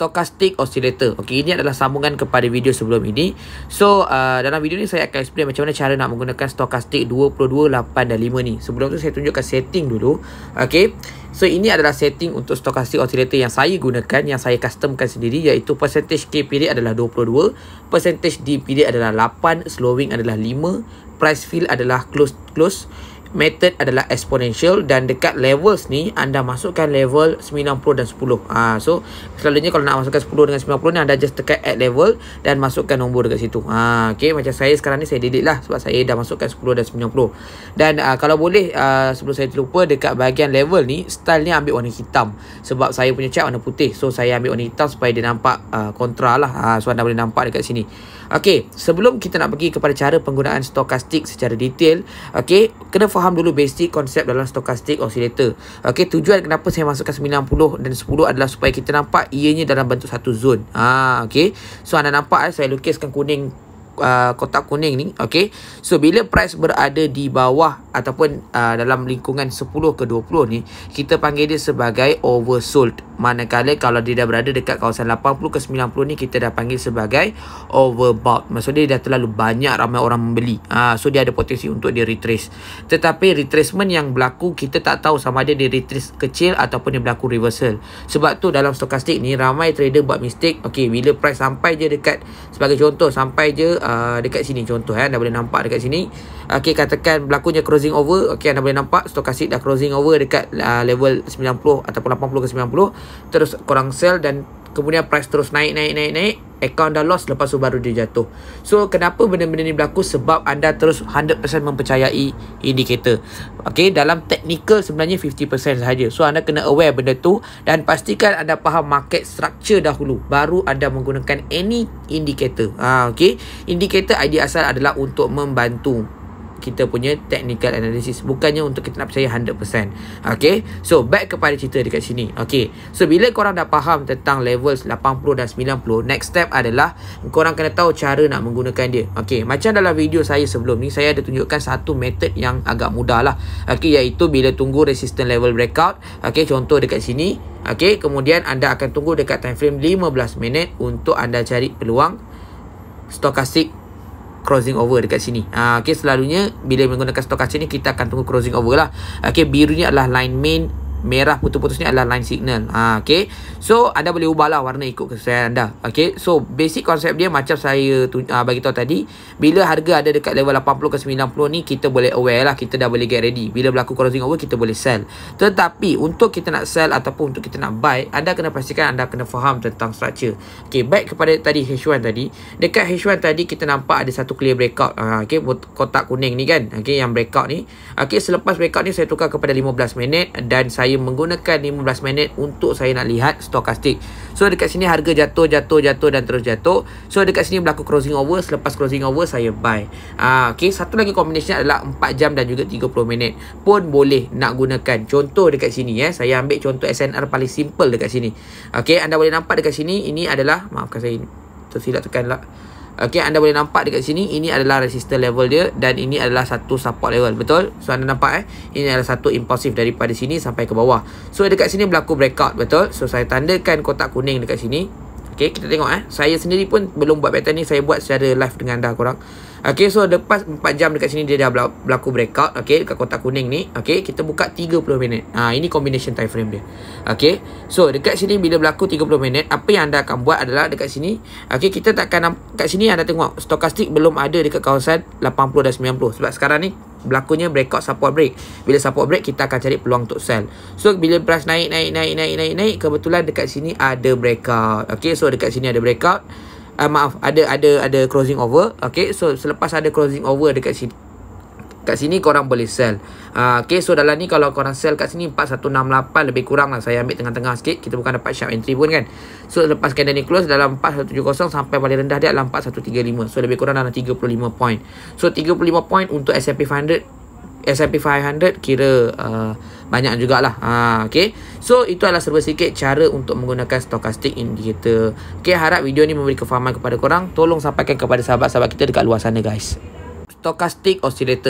stochastic oscillator. Okey, ini adalah sambungan kepada video sebelum ini. So, uh, dalam video ni saya akan explain macam mana cara nak menggunakan stochastic 22.8 dan 5 ni. Sebelum tu saya tunjukkan setting dulu. Okey. So, ini adalah setting untuk stochastic oscillator yang saya gunakan, yang saya customkan sendiri iaitu percentage K period adalah 22, percentage D period adalah 8, slowing adalah 5, price fill adalah close close method adalah exponential dan dekat levels ni anda masukkan level 90 dan 10. Ha, ah, so selalunya kalau nak masukkan 10 dengan 90 ni anda just tekan add level dan masukkan nombor dekat situ. Ha, okay. Macam saya sekarang ni saya delete lah sebab saya dah masukkan 10 dan 90. Dan uh, kalau boleh uh, sebelum saya terlupa dekat bahagian level ni style ni ambil warna hitam. Sebab saya punya chat warna putih. So saya ambil warna hitam supaya dia nampak uh, kontra lah. Ha, so anda boleh nampak dekat sini. Okay. Sebelum kita nak pergi kepada cara penggunaan stokastik secara detail. Okay. Kena faham dulu basic konsep dalam stokastik oscillator. Okey, tujuan kenapa saya masukkan 90 dan 10 adalah supaya kita nampak ianya dalam bentuk satu zone. Ha, okey. So anda nampak eh, saya lukiskan kuning uh, kotak kuning ni, okey. So bila price berada di bawah ataupun uh, dalam lingkungan 10 ke 20 ni kita panggil dia sebagai oversold manakala kalau dia dah berada dekat kawasan 80 ke 90 ni kita dah panggil sebagai overbought maksudnya dia dah terlalu banyak ramai orang membeli uh, so dia ada potensi untuk dia retrace tetapi retracement yang berlaku kita tak tahu sama ada dia retrace kecil ataupun dia berlaku reversal sebab tu dalam stokastik ni ramai trader buat mistake ok bila price sampai je dekat sebagai contoh sampai je uh, dekat sini contoh eh, dah boleh nampak dekat sini ok katakan berlakunya cross Crossing over okey anda boleh nampak Stokasi dah crossing over Dekat uh, level 90 Ataupun 80 ke 90 Terus korang sell Dan kemudian price terus naik Naik naik naik Account dah lost Lepas tu baru dia jatuh So kenapa benda-benda ni berlaku Sebab anda terus 100% mempercayai indicator. Okey Dalam technical Sebenarnya 50% sahaja So anda kena aware benda tu Dan pastikan anda faham Market structure dahulu Baru anda menggunakan Any indicator ha, ah, okey, Indicator idea asal adalah Untuk membantu kita punya technical analysis bukannya untuk kita nak percaya 100% okay so back kepada cerita dekat sini okay so bila korang dah faham tentang levels 80 dan 90 next step adalah korang kena tahu cara nak menggunakan dia okay macam dalam video saya sebelum ni saya ada tunjukkan satu method yang agak mudah lah okay iaitu bila tunggu resistant level breakout okay contoh dekat sini okay kemudian anda akan tunggu dekat time frame 15 minit untuk anda cari peluang stokastik crossing over dekat sini. Ha, ah, okay, selalunya bila menggunakan stokasi ni kita akan tunggu crossing over lah. Okay, birunya adalah line main merah putus-putus ni adalah line signal. Ha, ah, okay. So, anda boleh ubahlah warna ikut kesesuaian anda. Okay. So, basic konsep dia macam saya tu, ah, bagi tahu tadi. Bila harga ada dekat level 80 ke 90 ni, kita boleh aware lah. Kita dah boleh get ready. Bila berlaku crossing over, kita boleh sell. Tetapi, untuk kita nak sell ataupun untuk kita nak buy, anda kena pastikan anda kena faham tentang structure. Okay. Back kepada tadi H1 tadi. Dekat H1 tadi, kita nampak ada satu clear breakout. Ha, ah, okay. Kotak kuning ni kan. Okay. Yang breakout ni. Okay. Selepas breakout ni, saya tukar kepada 15 minit. Dan saya saya menggunakan 15 minit untuk saya nak lihat stokastik. So dekat sini harga jatuh, jatuh, jatuh dan terus jatuh. So dekat sini berlaku crossing over. Selepas crossing over saya buy. Ah, okay. Satu lagi combination adalah 4 jam dan juga 30 minit pun boleh nak gunakan. Contoh dekat sini ya. Eh. Saya ambil contoh SNR paling simple dekat sini. Okay. Anda boleh nampak dekat sini. Ini adalah, maafkan saya tersilap tekan lah. Okey, anda boleh nampak dekat sini ini adalah resistor level dia dan ini adalah satu support level. Betul? So anda nampak eh ini adalah satu impulsif daripada sini sampai ke bawah. So dekat sini berlaku breakout, betul? So saya tandakan kotak kuning dekat sini. Okey, kita tengok eh. Saya sendiri pun belum buat pattern ni, saya buat secara live dengan anda korang. Okay so lepas 4 jam dekat sini Dia dah berlaku breakout Okay dekat kotak kuning ni Okay kita buka 30 minit ha, Ini combination time frame dia Okay So dekat sini bila berlaku 30 minit Apa yang anda akan buat adalah dekat sini Okay kita takkan Dekat sini anda tengok Stokastik belum ada dekat kawasan 80 dan 90 Sebab sekarang ni berlakunya breakout support break. Bila support break kita akan cari peluang untuk sell. So bila price naik naik naik naik naik naik kebetulan dekat sini ada breakout. Okay so dekat sini ada breakout uh, maaf ada ada ada closing over okey so selepas ada closing over dekat sini kat sini korang boleh sell uh, ah, okey so dalam ni kalau korang sell kat sini 4168 lebih kurang lah saya ambil tengah-tengah sikit kita bukan dapat sharp entry pun kan so lepas candle ni close dalam 4170 sampai paling rendah dia dalam 4135 so lebih kurang dalam 35 point so 35 point untuk S&P 500 S&P 500 kira uh, banyak jugalah ha, okay. So itu adalah serba sikit cara untuk menggunakan stochastic indicator okay, Harap video ni memberi kefahaman kepada korang Tolong sampaikan kepada sahabat-sahabat kita dekat luar sana guys Stochastic oscillator